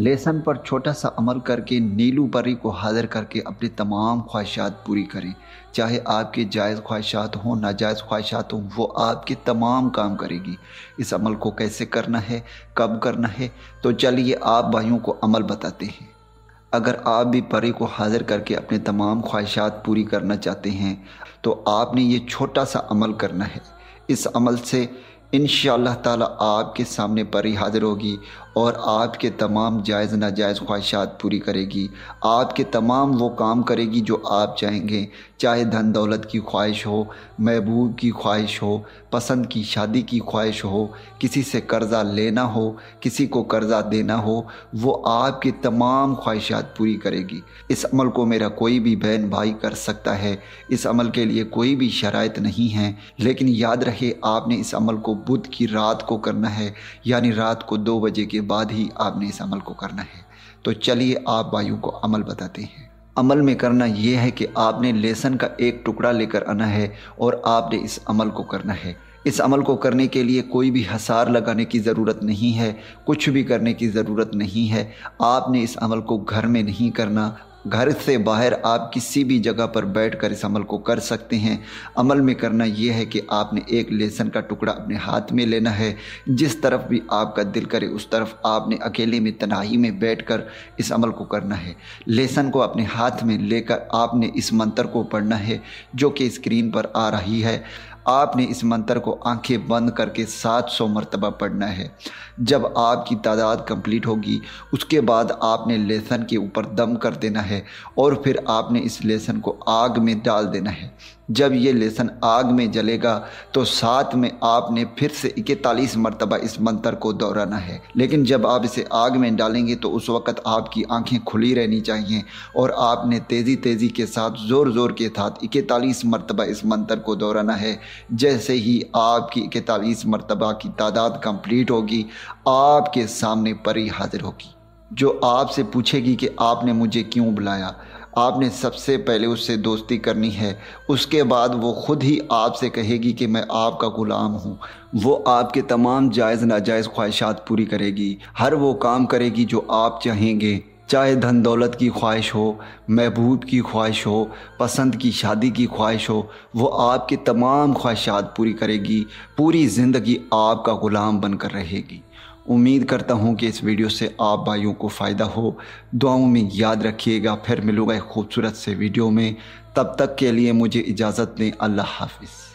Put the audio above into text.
lesson पर छोटा सा अमल करके नीलू परी को हाजिर करके अपनी तमाम ख्वाहिशात पूरी करें चाहे आपके जायज़ ख्वाहिशात हों नाजायज़ ख्वाहिशात हों वो आपके तमाम काम करेगी इस अमल को कैसे करना है कब करना है तो चलिए आप भाइयों को अमल बताते हैं अगर आप भी परी को हाजिर करके अपने तमाम ख्वाहिशात पूरी करना चाहते हैं तो आपने ये छोटा सा अमल करना है इस अमल से इन ताला आपके सामने परी हाजिर होगी और आपके तमाम जायज़ नाजायज़ ख्वाहिशात पूरी करेगी आपके तमाम वो काम करेगी जो आप चाहेंगे चाहे धन दौलत की ख्वाहिश हो महबूब की ख्वाहिश हो पसंद की शादी की ख्वाहिश हो किसी से कर्ज़ा लेना हो किसी को कर्ज़ा देना हो वो आपकी तमाम ख्वाहिशात पूरी करेगी इस अमल को मेरा कोई भी बहन भाई कर सकता है इस अमल के लिए कोई भी शरात नहीं है लेकिन याद रहे आपने इस अमल को बुध की रात को करना है यानी रात को दो बजे के बाद ही आपने इस अमल को करना है तो चलिए आप वायु को अमल बताते हैं अमल में करना यह है कि आपने लेसन का एक टुकड़ा लेकर आना है और आपने इस अमल को करना है इस अमल को करने के लिए कोई भी हसार लगाने की ज़रूरत नहीं है कुछ भी करने की ज़रूरत नहीं है आपने इस अमल को घर में नहीं करना घर से बाहर आप किसी भी जगह पर बैठकर इस अमल को कर सकते हैं अमल में करना यह है कि आपने एक लेसन का टुकड़ा अपने हाथ में लेना है जिस तरफ भी आपका दिल करे उस तरफ आपने अकेले में तनाही में बैठकर इस अमल को करना है लेसन को अपने हाथ में लेकर आपने इस मंत्र को पढ़ना है जो कि स्क्रीन पर आ रही है आपने इस मंत्र को आंखें बंद करके 700 मरतबा पढ़ना है जब आपकी तादाद कंप्लीट होगी उसके बाद आपने लेसन के ऊपर दम कर देना है और फिर आपने इस लेसन को आग में डाल देना है जब ये लेसन आग में जलेगा तो साथ में आपने फिर से इकतालीस मरतबा इस मंत्र को दोहराना है लेकिन जब आप इसे आग में डालेंगे तो उस वक़्त आपकी आंखें खुली रहनी चाहिए और आपने तेज़ी तेज़ी के साथ ज़ोर ज़ोर के साथ इकतालीस मरतबा इस मंत्र को दोहराना है जैसे ही आपकी इकतालीस मरतबा की तादाद कम्प्लीट होगी आपके सामने परी हाजिर होगी जो आपसे पूछेगी कि आपने मुझे क्यों बुलाया आपने सबसे पहले उससे दोस्ती करनी है उसके बाद वो ख़ुद ही आपसे कहेगी कि मैं आपका ग़ुलाम हूँ वो आपके तमाम जायज़ नाजायज़ ख्वाहिशात पूरी करेगी हर वो काम करेगी जो आप चाहेंगे चाहे धन दौलत की ख्वाहिश हो महबूब की ख्वाहिश हो पसंद की शादी की ख्वाहिश हो वो आपके तमाम ख्वाहिशात पूरी करेगी पूरी ज़िंदगी आपका ग़ुलाम बनकर रहेगी उम्मीद करता हूँ कि इस वीडियो से आप भाइयों को फ़ायदा हो दुआओं में याद रखिएगा फिर मिलूँगा एक खूबसूरत से वीडियो में तब तक के लिए मुझे इजाज़त दें अल्लाह हाफिज़